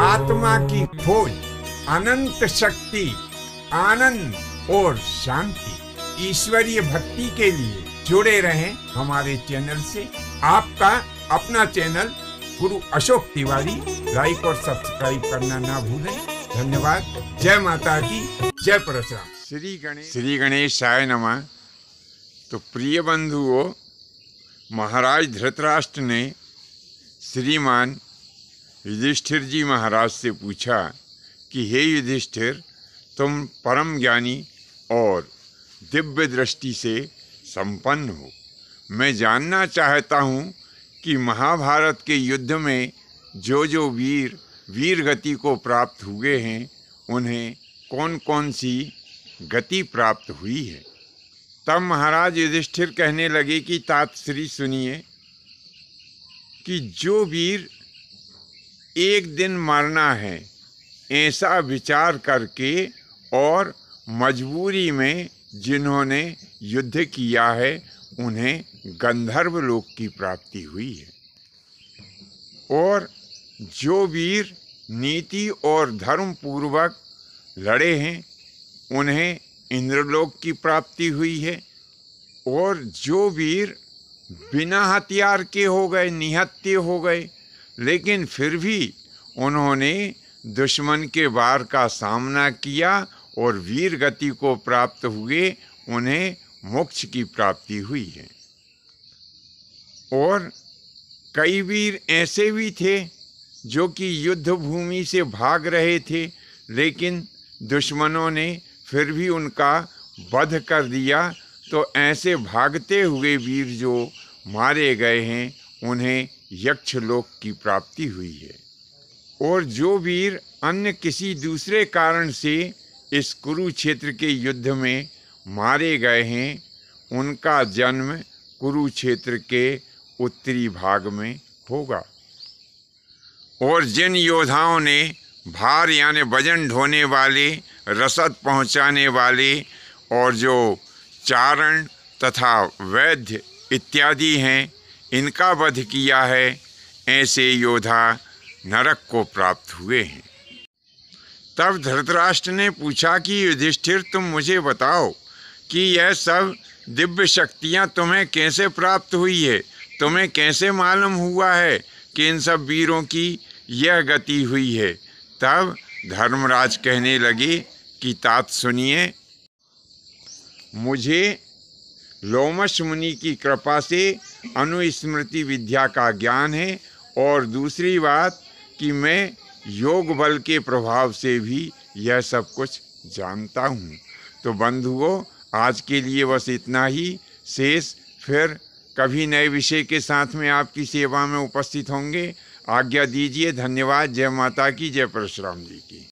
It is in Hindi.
आत्मा की खोज अनंत शक्ति आनंद और शांति ईश्वरीय भक्ति के लिए जुड़े रहें हमारे चैनल से आपका अपना चैनल गुरु अशोक तिवारी लाइक और सब्सक्राइब करना ना भूलें धन्यवाद जय माता की जय प्रसाद श्री गणेश श्री गणेश आय नमा तो प्रिय बंधुओं महाराज धृतराष्ट्र ने श्रीमान युधिष्ठिर जी महाराज से पूछा कि हे युधिष्ठिर तुम परम ज्ञानी और दिव्य दृष्टि से संपन्न हो मैं जानना चाहता हूँ कि महाभारत के युद्ध में जो जो वीर वीर गति को प्राप्त हुए हैं उन्हें कौन कौन सी गति प्राप्त हुई है तब महाराज युधिष्ठिर कहने लगे कि तात्श्री सुनिए कि जो वीर एक दिन मरना है ऐसा विचार करके और मजबूरी में जिन्होंने युद्ध किया है उन्हें गंधर्व लोक की प्राप्ति हुई है और जो वीर नीति और धर्म पूर्वक लड़े हैं उन्हें इंद्रलोक की प्राप्ति हुई है और जो वीर बिना हथियार के हो गए निहत्य हो गए लेकिन फिर भी उन्होंने दुश्मन के वार का सामना किया और वीर गति को प्राप्त हुए उन्हें मोक्ष की प्राप्ति हुई है और कई वीर ऐसे भी थे जो कि युद्ध भूमि से भाग रहे थे लेकिन दुश्मनों ने फिर भी उनका वध कर दिया तो ऐसे भागते हुए वीर जो मारे गए हैं उन्हें यक्षलोक की प्राप्ति हुई है और जो वीर अन्य किसी दूसरे कारण से इस कुरुक्षेत्र के युद्ध में मारे गए हैं उनका जन्म कुरुक्षेत्र के उत्तरी भाग में होगा और जिन योद्धाओं ने भार यानि वजन ढोने वाले रसद पहुंचाने वाले और जो चारण तथा वैद्य इत्यादि हैं इनका वध किया है ऐसे योद्धा नरक को प्राप्त हुए हैं तब धृतराष्ट्र ने पूछा कि युधिष्ठिर तुम मुझे बताओ कि यह सब दिव्य शक्तियाँ तुम्हें कैसे प्राप्त हुई है तुम्हें कैसे मालूम हुआ है कि इन सब वीरों की यह गति हुई है तब धर्मराज कहने लगे कि तात सुनिए मुझे लोमश मुनि की कृपा से अनुस्मृति विद्या का ज्ञान है और दूसरी बात कि मैं योग बल के प्रभाव से भी यह सब कुछ जानता हूँ तो बंधुओं आज के लिए बस इतना ही शेष फिर कभी नए विषय के साथ में आपकी सेवा में उपस्थित होंगे आज्ञा दीजिए धन्यवाद जय माता की जय परशुराम जी की